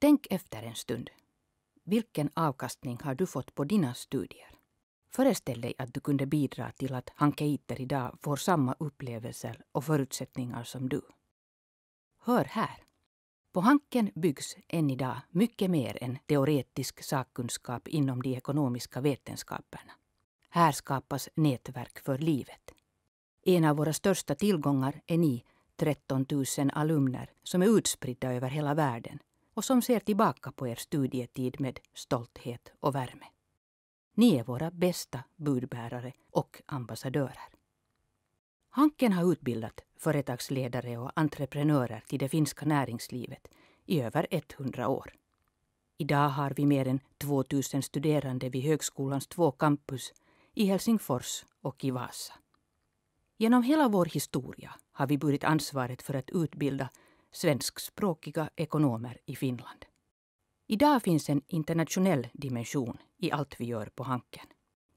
Tänk efter en stund. Vilken avkastning har du fått på dina studier? Föreställ dig att du kunde bidra till att hankeiter idag får samma upplevelser och förutsättningar som du. Hör här. På Hanken byggs än idag mycket mer än teoretisk sakkunskap inom de ekonomiska vetenskaperna. Här skapas nätverk för livet. En av våra största tillgångar är ni 13 000 alumner som är utspridda över hela världen och som ser tillbaka på er studietid med stolthet och värme. Ni är våra bästa budbärare och ambassadörer. Hanken har utbildat företagsledare och entreprenörer till det finska näringslivet i över 100 år. Idag har vi mer än 2000 studerande vid högskolans två campus i Helsingfors och i Vasa. Genom hela vår historia har vi burit ansvaret för att utbilda svenskspråkiga ekonomer i Finland. Idag finns en internationell dimension i allt vi gör på Hanken.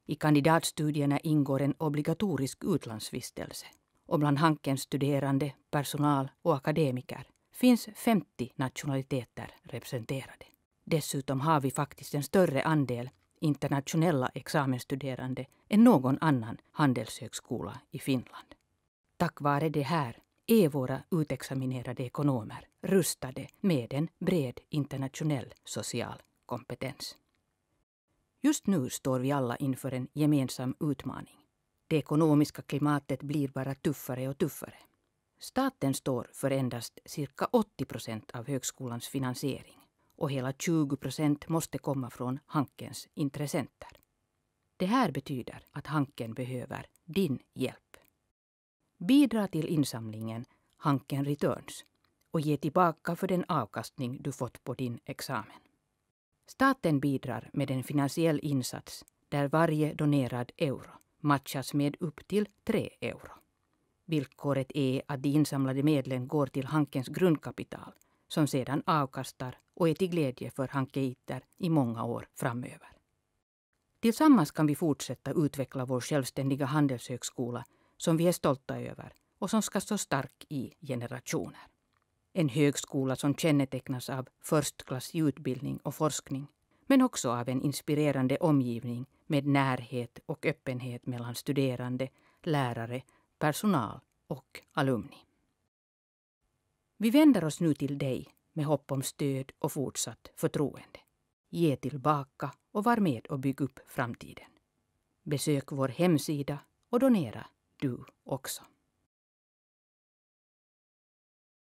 I kandidatstudierna ingår en obligatorisk utlandsvistelse. Och bland Hankens studerande, personal och akademiker finns 50 nationaliteter representerade. Dessutom har vi faktiskt en större andel internationella examensstuderande än någon annan handelshögskola i Finland. Tack vare det här är våra utexaminerade ekonomer rustade med en bred internationell social kompetens. Just nu står vi alla inför en gemensam utmaning. Det ekonomiska klimatet blir bara tuffare och tuffare. Staten står för endast cirka 80 procent av högskolans finansiering och hela 20 procent måste komma från Hankens intressenter. Det här betyder att Hanken behöver din hjälp. Bidra till insamlingen Hanken Returns och ge tillbaka för den avkastning du fått på din examen. Staten bidrar med en finansiell insats där varje donerad euro matchas med upp till 3 euro. Villkoret är att de insamlade medlen går till Hankens grundkapital som sedan avkastar och är till glädje för Hankeiter i många år framöver. Tillsammans kan vi fortsätta utveckla vår självständiga handelshögskola som vi är stolta över och som ska stå stark i generationer. En högskola som kännetecknas av förstklassig utbildning och forskning men också av en inspirerande omgivning med närhet och öppenhet mellan studerande, lärare, personal och alumni. Vi vänder oss nu till dig med hopp om stöd och fortsatt förtroende. Ge tillbaka och var med och bygg upp framtiden. Besök vår hemsida och donera du också.